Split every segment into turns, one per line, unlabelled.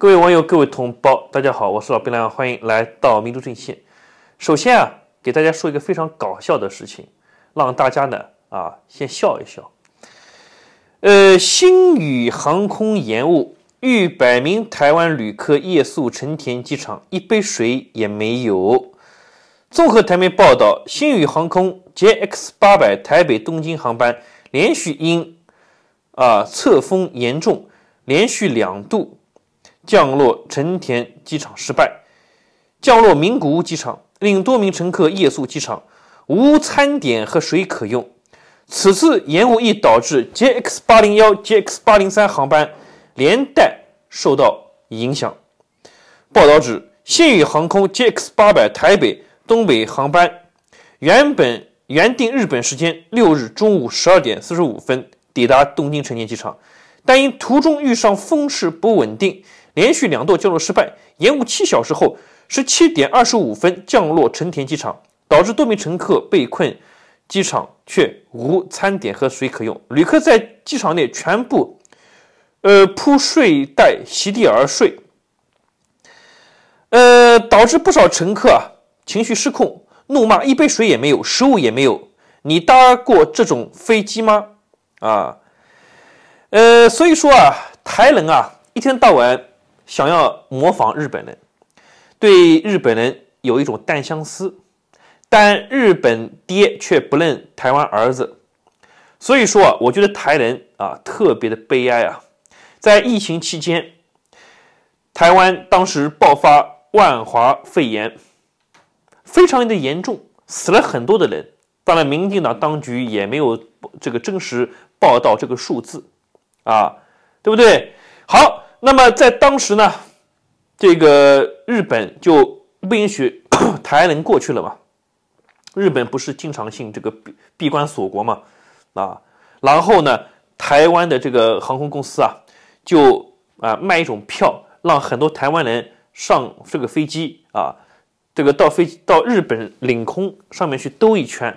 各位网友，各位同胞，大家好，我是老兵凉，欢迎来到民族正气。首先啊，给大家说一个非常搞笑的事情，让大家呢啊先笑一笑。呃，新宇航空延误，逾百名台湾旅客夜宿成田机场，一杯水也没有。综合台媒报道，新宇航空 JX 八百台北东京航班连续因啊侧风严重，连续两度。降落成田机场失败，降落名古屋机场，令多名乘客夜宿机场，无餐点和水可用。此次延误亦导致 JX 八零幺、JX 八零三航班连带受到影响。报道指，现宇航空 JX 八百台北东北航班，原本原定日本时间六日中午十二点四十五分抵达东京成田机场，但因途中遇上风势不稳定。连续两度降落失败，延误七小时后，十七点二十五分降落成田机场，导致多名乘客被困机场，却无餐点和水可用。旅客在机场内全部呃铺睡袋，席地而睡，呃，导致不少乘客情绪失控，怒骂：“一杯水也没有，食物也没有，你搭过这种飞机吗？”啊，呃，所以说啊，台人啊，一天到晚。想要模仿日本人，对日本人有一种单相思，但日本爹却不认台湾儿子，所以说啊，我觉得台人啊特别的悲哀啊。在疫情期间，台湾当时爆发万华肺炎，非常的严重，死了很多的人。当然，民进党当局也没有这个真实报道这个数字，啊，对不对？好。那么在当时呢，这个日本就不允许 台人过去了嘛？日本不是经常性这个闭闭关锁国嘛？啊，然后呢，台湾的这个航空公司啊，就啊卖一种票，让很多台湾人上这个飞机啊，这个到飞到日本领空上面去兜一圈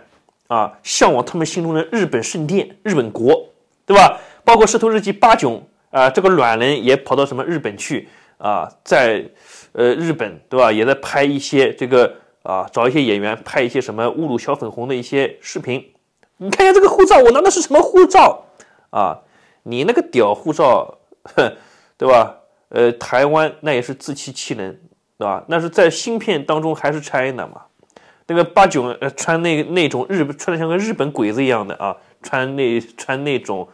啊，向往他们心中的日本圣殿、日本国，对吧？包括《师徒日记》八囧啊，这个软人也跑到什么日本去啊？在，呃，日本对吧？也在拍一些这个啊，找一些演员拍一些什么侮辱小粉红的一些视频。你看一下这个护照，我拿的是什么护照啊？你那个屌护照，对吧？呃，台湾那也是自欺欺人，对吧？那是在芯片当中还是 China 嘛？那个八九呃，穿那那种日穿得像个日本鬼子一样的啊，穿那穿那种。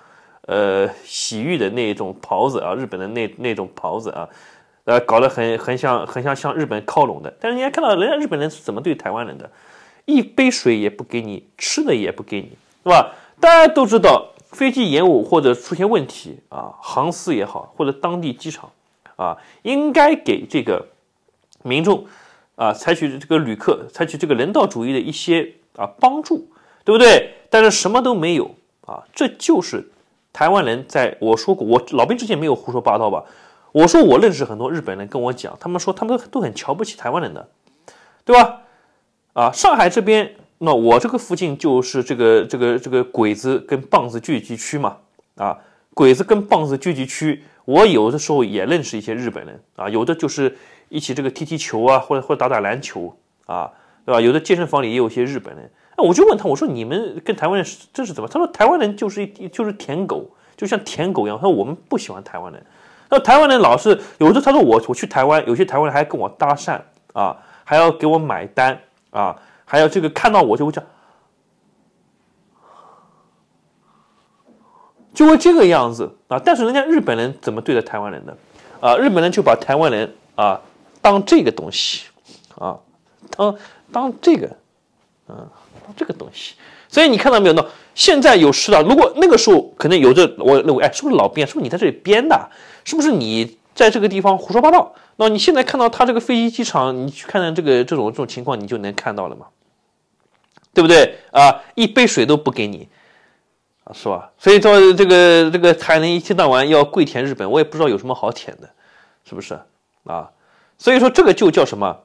呃，洗浴的那种袍子啊，日本的那那种袍子啊，呃，搞得很很像很像向日本靠拢的。但是，你也看到人家日本人是怎么对台湾人的，一杯水也不给你，吃的也不给你，是吧？大家都知道，飞机延误或者出现问题啊，航司也好，或者当地机场啊，应该给这个民众啊，采取这个旅客采取这个人道主义的一些啊帮助，对不对？但是什么都没有啊，这就是。台湾人在我说过，我老兵之前没有胡说八道吧？我说我认识很多日本人，跟我讲，他们说他们都都很瞧不起台湾人的，对吧？啊，上海这边，那我这个附近就是这个这个这个鬼子跟棒子聚集区嘛，啊，鬼子跟棒子聚集区，我有的时候也认识一些日本人啊，有的就是一起这个踢踢球啊，或者或者打打篮球啊，对吧？有的健身房里也有一些日本人。我就问他，我说你们跟台湾人这是怎么？他说台湾人就是一就是舔狗，就像舔狗一样。他说我们不喜欢台湾人。那台湾人老是有时候，他说我我去台湾，有些台湾人还跟我搭讪啊，还要给我买单啊，还要这个看到我就会叫，就会这个样子啊。但是人家日本人怎么对待台湾人的？啊，日本人就把台湾人啊当这个东西啊，当当这个，嗯。这个东西，所以你看到没有呢？现在有事了。如果那个时候可能有这，我认为，哎，是不是老编？是不是你在这里编的？是不是你在这个地方胡说八道？那你现在看到他这个飞机机场，你去看看这个这种这种情况，你就能看到了嘛？对不对啊？一杯水都不给你，啊，是吧？所以说这个这个才能一天到晚要跪舔日本，我也不知道有什么好舔的，是不是啊？所以说这个就叫什么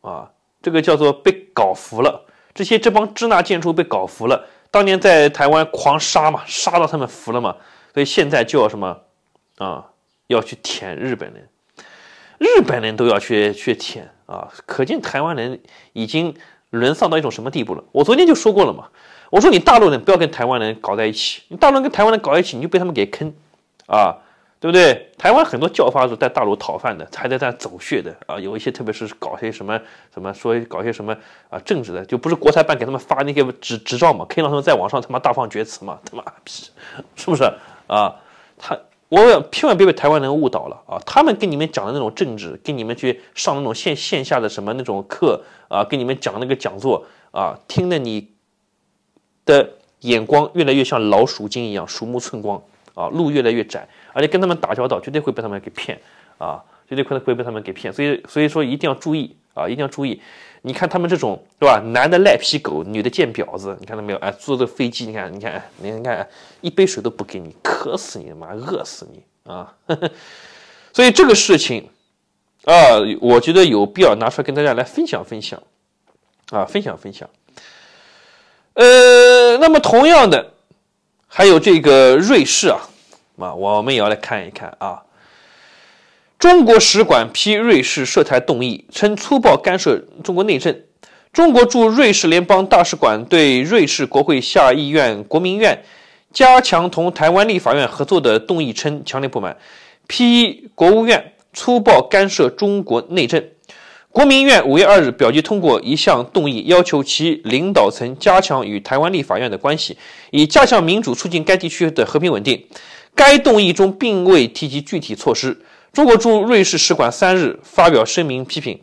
啊？这个叫做被搞服了。这些这帮支那建筑被搞服了，当年在台湾狂杀嘛，杀到他们服了嘛，所以现在就要什么，啊，要去舔日本人，日本人都要去去舔啊，可见台湾人已经沦丧到一种什么地步了。我昨天就说过了嘛，我说你大陆人不要跟台湾人搞在一起，你大陆人跟台湾人搞一起，你就被他们给坑，啊。对不对？台湾很多教法是在大陆讨饭的，还在在走穴的啊！有一些特别是搞些什么什么，说搞些什么啊政治的，就不是国台办给他们发那些执执照嘛，可以让他们在网上他妈大放厥词嘛，他妈逼，是不是啊？他我千万别被台湾人误导了啊！他们跟你们讲的那种政治，跟你们去上那种线线下的什么那种课啊，跟你们讲那个讲座啊，听得你的眼光越来越像老鼠精一样，鼠目寸光。啊，路越来越窄，而且跟他们打交道绝对会被他们给骗，啊，绝对可能会被他们给骗，所以，所以说一定要注意啊，一定要注意。你看他们这种，对吧？男的赖皮狗，女的见婊子，你看到没有？哎，坐的飞机，你看，你看，你看，一杯水都不给你，渴死你妈，饿死你啊！所以这个事情啊，我觉得有必要拿出来跟大家来分享分享，啊，分享分享。呃，那么同样的。还有这个瑞士啊，啊，我们也要来看一看啊。中国使馆批瑞士涉台动议，称粗暴干涉中国内政。中国驻瑞士联邦大使馆对瑞士国会下议院、国民院加强同台湾立法院合作的动议称强烈不满，批国务院粗暴干涉中国内政。国民院五月二日表决通过一项动议，要求其领导层加强与台湾立法院的关系，以加强民主，促进该地区的和平稳定。该动议中并未提及具体措施。中国驻瑞士使馆三日发表声明批评，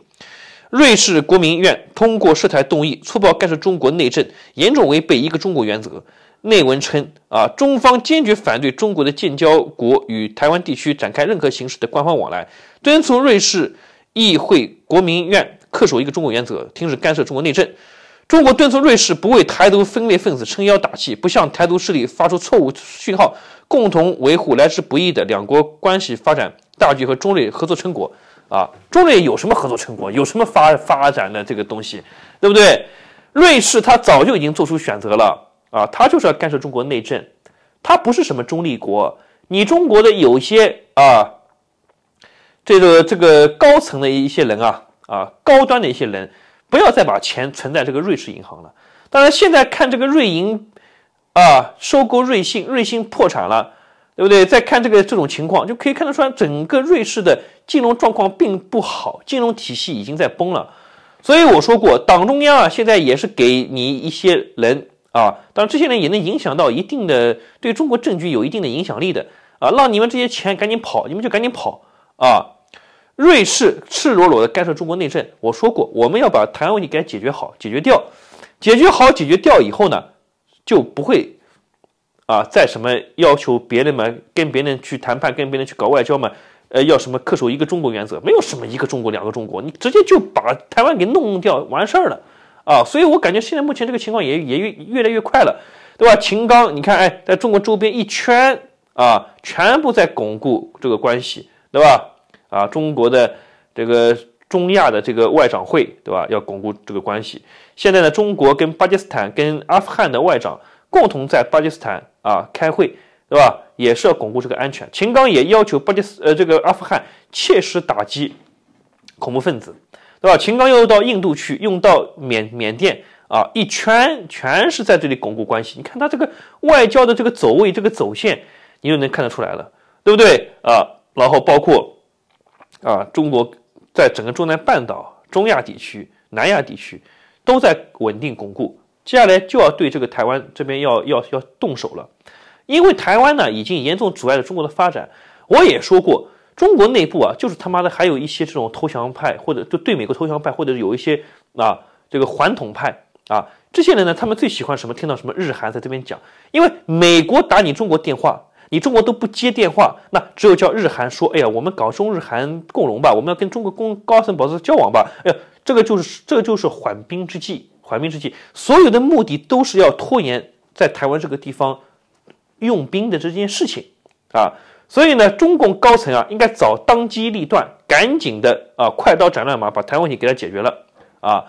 瑞士国民院通过涉台动议，粗暴干涉中国内政，严重违背一个中国原则。内文称：啊，中方坚决反对中国的建交国与台湾地区展开任何形式的官方往来，敦促瑞士。议会国民院恪守一个中国原则，停止干涉中国内政。中国敦促瑞士不为台独分裂分子撑腰打气，不向台独势力发出错误讯号，共同维护来之不易的两国关系发展大局和中瑞合作成果。啊，中瑞有什么合作成果？有什么发发展的这个东西，对不对？瑞士他早就已经做出选择了啊，他就是要干涉中国内政，他不是什么中立国。你中国的有些啊。这个这个高层的一些人啊啊高端的一些人不要再把钱存在这个瑞士银行了。当然现在看这个瑞银啊收购瑞信，瑞信破产了，对不对？再看这个这种情况，就可以看得出来整个瑞士的金融状况并不好，金融体系已经在崩了。所以我说过，党中央啊现在也是给你一些人啊，当然这些人也能影响到一定的对中国政局有一定的影响力的啊，让你们这些钱赶紧跑，你们就赶紧跑啊。瑞士赤裸裸的干涉中国内政，我说过，我们要把台湾问题给它解决好，解决掉，解决好，解决掉以后呢，就不会啊再什么要求别人嘛，跟别人去谈判，跟别人去搞外交嘛，呃，要什么恪守一个中国原则，没有什么一个中国，两个中国，你直接就把台湾给弄掉，完事儿了啊！所以我感觉现在目前这个情况也也越越来越快了，对吧？秦刚，你看，哎，在中国周边一圈啊，全部在巩固这个关系，对吧？啊，中国的这个中亚的这个外长会对吧？要巩固这个关系。现在呢，中国跟巴基斯坦、跟阿富汗的外长共同在巴基斯坦啊开会，对吧？也是要巩固这个安全。秦刚也要求巴基斯坦呃，这个阿富汗切实打击恐怖分子，对吧？秦刚又到印度去，又到缅缅甸啊，一圈全是在这里巩固关系。你看他这个外交的这个走位、这个走线，你就能看得出来了，对不对啊？然后包括。啊，中国在整个中南半岛、中亚地区、南亚地区，都在稳定巩固。接下来就要对这个台湾这边要要要动手了，因为台湾呢已经严重阻碍了中国的发展。我也说过，中国内部啊，就是他妈的还有一些这种投降派，或者就对美国投降派，或者有一些啊这个还统派啊，这些人呢，他们最喜欢什么？听到什么日韩在这边讲，因为美国打你中国电话。你中国都不接电话，那只有叫日韩说：“哎呀，我们搞中日韩共荣吧，我们要跟中国共高层保持交往吧。”哎呀，这个就是这个就是缓兵之计，缓兵之计，所有的目的都是要拖延在台湾这个地方用兵的这件事情啊。所以呢，中共高层啊，应该早当机立断，赶紧的啊，快刀斩乱麻，把台湾问题给他解决了啊，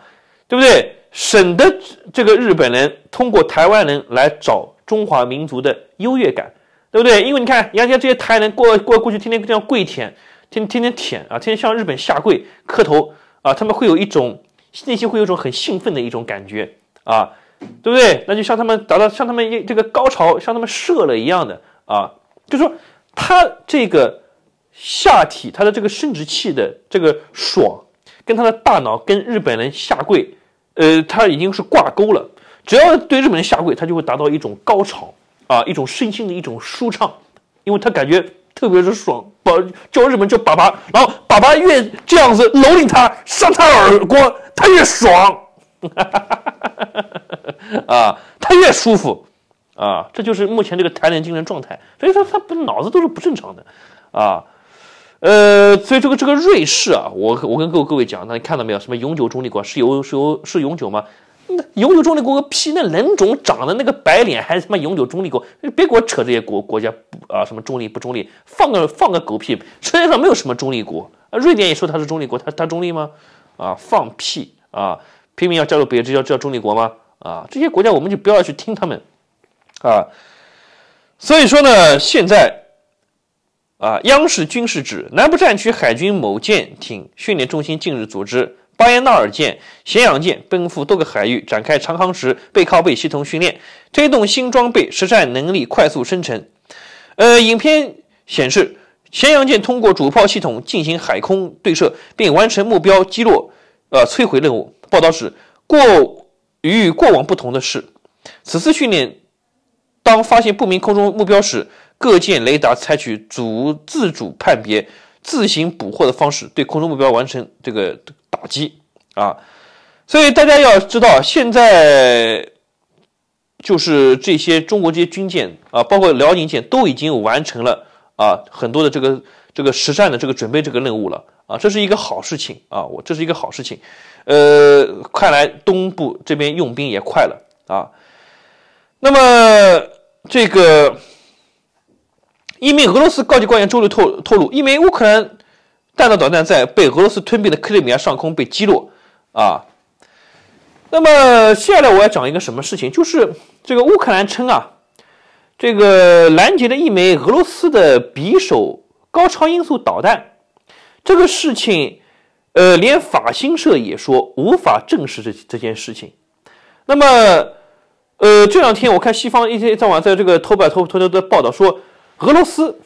对不对？省得这个日本人通过台湾人来找中华民族的优越感。对不对？因为你看，你看像这些台人过过过去，天天这样跪舔，天天天舔啊，天天向日本下跪磕头啊，他们会有一种内心会有一种很兴奋的一种感觉啊，对不对？那就像他们达到像他们一这个高潮，像他们射了一样的啊，就是说他这个下体他的这个生殖器的这个爽，跟他的大脑跟日本人下跪，呃，他已经是挂钩了，只要对日本人下跪，他就会达到一种高潮。啊，一种身心的一种舒畅，因为他感觉特别是爽，把叫日本叫爸爸，然后爸爸越这样子蹂躏他，扇他耳光，他越爽，啊，他越舒服，啊，这就是目前这个台联精神状态，所以他他脑子都是不正常的，啊，呃，所以这个这个瑞士啊，我我跟各各位讲，那你看到没有什么永久中立国，是由是由是永久吗？那永久中立国个屁！那冷种长得那个白脸，还他妈永久中立国？别给我扯这些国国家不啊什么中立不中立，放个放个狗屁！世界上没有什么中立国啊！瑞典也说它是中立国，它它中立吗？啊，放屁啊！拼命要加入北约，这叫叫中立国吗？啊，这些国家我们就不要去听他们啊。所以说呢，现在啊，央视军事指南部战区海军某舰艇训练中心近日组织。巴彦淖尔舰、咸阳舰奔赴多个海域，展开长航时背靠背协同训练，推动新装备实战能力快速生成。呃，影片显示，咸阳舰通过主炮系统进行海空对射，并完成目标击落、呃摧毁任务。报道指，过与过往不同的是，此次训练，当发现不明空中目标时，各舰雷达采取主自主判别。自行捕获的方式对空中目标完成这个打击啊，所以大家要知道，现在就是这些中国这些军舰啊，包括辽宁舰都已经完成了啊很多的这个这个实战的这个准备这个任务了啊，这是一个好事情啊，我这是一个好事情，呃，看来东部这边用兵也快了啊，那么这个。一名俄罗斯高级官员周六透透露，一枚乌克兰弹道导弹在被俄罗斯吞并的克里米亚上空被击落。啊，那么接下来我要讲一个什么事情，就是这个乌克兰称啊，这个拦截了一枚俄罗斯的匕首高超音速导弹。这个事情，呃，连法新社也说无法证实这这件事情。那么，呃，这两天我看西方一些一早晚在这个头版头头条的报道说。俄罗斯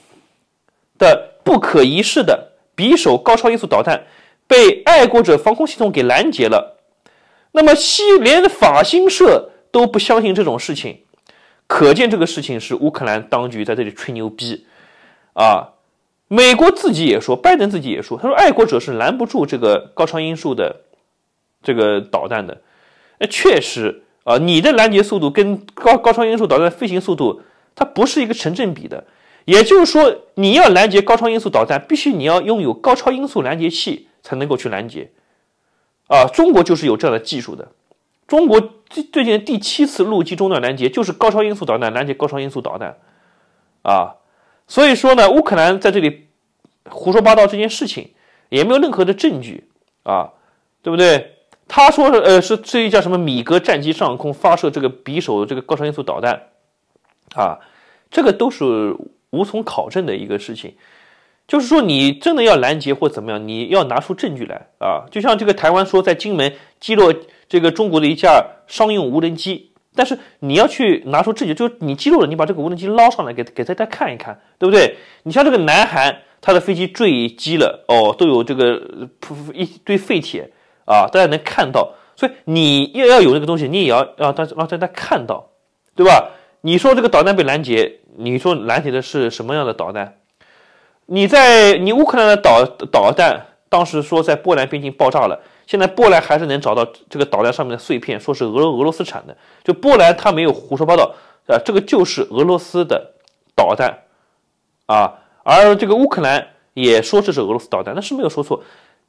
的不可一世的匕首高超音速导弹被爱国者防空系统给拦截了。那么，西联法新社都不相信这种事情，可见这个事情是乌克兰当局在这里吹牛逼啊！美国自己也说，拜登自己也说，他说爱国者是拦不住这个高超音速的这个导弹的。哎，确实啊，你的拦截速度跟高高超音速导弹飞行速度，它不是一个成正比的。也就是说，你要拦截高超音速导弹，必须你要拥有高超音速拦截器才能够去拦截，啊，中国就是有这样的技术的。中国最最近第七次陆基中断拦截就是高超音速导弹拦截高超音速导弹，啊，所以说呢，乌克兰在这里胡说八道这件事情也没有任何的证据啊，对不对？他说呃是至于叫什么米格战机上空发射这个匕首这个高超音速导弹，啊，这个都是。无从考证的一个事情，就是说你真的要拦截或怎么样，你要拿出证据来啊！就像这个台湾说在金门击落这个中国的一架商用无人机，但是你要去拿出证据，就是你击落了，你把这个无人机捞上来给给大家看一看，对不对？你像这个南韩他的飞机坠机了，哦，都有这个噗一堆废铁啊，大家能看到，所以你要要有那个东西，你也要让大让大家看到，对吧？你说这个导弹被拦截。你说拦截的是什么样的导弹？你在你乌克兰的导导弹，当时说在波兰边境爆炸了，现在波兰还是能找到这个导弹上面的碎片，说是俄俄罗斯产的，就波兰他没有胡说八道啊，这个就是俄罗斯的导弹啊，而这个乌克兰也说这是俄罗斯导弹，那是没有说错，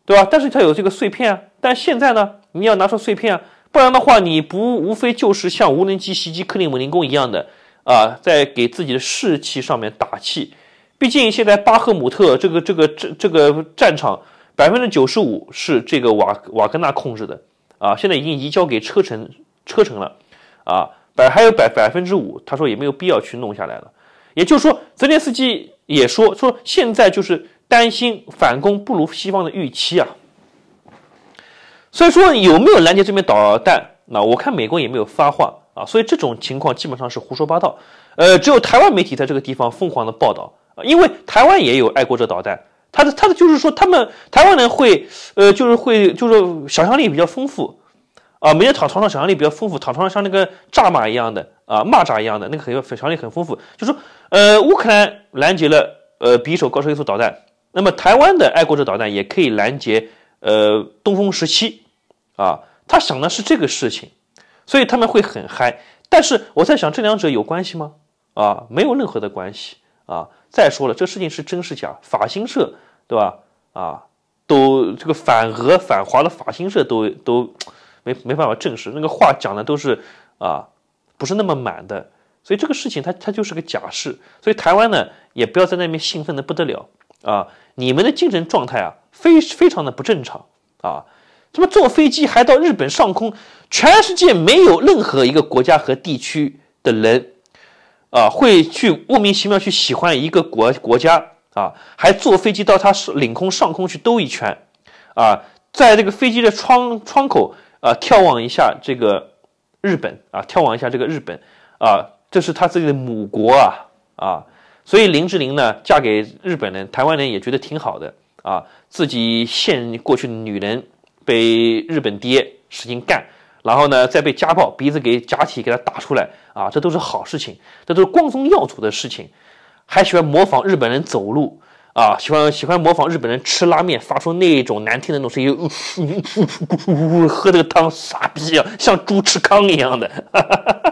对吧？但是它有这个碎片啊，但现在呢，你要拿出碎片啊，不然的话，你不无非就是像无人机袭击克里姆林宫一样的。啊，在给自己的士气上面打气，毕竟现在巴赫姆特这个这个这这个战场百分之九十五是这个瓦瓦格纳控制的啊，现在已经移交给车臣车臣了，啊百还有百百分之五，他说也没有必要去弄下来了。也就是说，泽连斯基也说说现在就是担心反攻不如西方的预期啊，所以说有没有拦截这枚导弹？那我看美国也没有发话。啊，所以这种情况基本上是胡说八道。呃，只有台湾媒体在这个地方疯狂的报道啊，因为台湾也有爱国者导弹，他的他的就是说，他们台湾人会，呃，就是会就是想象力比较丰富，啊，每天躺床上想象力比较丰富，躺床上像那个蚱蚂一样的啊，蚂蚱一样的那个很想象力很丰富，就是说，呃，乌克兰拦截了呃匕首高射音速导弹，那么台湾的爱国者导弹也可以拦截呃东风十七，啊，他想的是这个事情。所以他们会很嗨，但是我在想这两者有关系吗？啊，没有任何的关系啊！再说了，这事情是真是假？法新社对吧？啊，都这个反俄反华的法新社都都没没办法证实，那个话讲的都是啊，不是那么满的。所以这个事情它它就是个假事。所以台湾呢，也不要在那边兴奋的不得了啊！你们的精神状态啊，非非常的不正常啊！怎么坐飞机还到日本上空？全世界没有任何一个国家和地区的人，啊，会去莫名其妙去喜欢一个国国家啊，还坐飞机到他领空上空去兜一圈，啊，在这个飞机的窗窗口啊，眺望一下这个日本啊，眺望一下这个日本啊，这是他自己的母国啊啊，所以林志玲呢嫁给日本人，台湾人也觉得挺好的啊，自己现过去女人。被日本爹使劲干，然后呢，再被家暴，鼻子给假体给他打出来啊，这都是好事情，这都是光宗耀祖的事情，还喜欢模仿日本人走路啊，喜欢喜欢模仿日本人吃拉面，发出那种难听的那种声音，呜呜呜呜呜，喝这个汤傻逼啊，像猪吃糠一样的。哈哈哈哈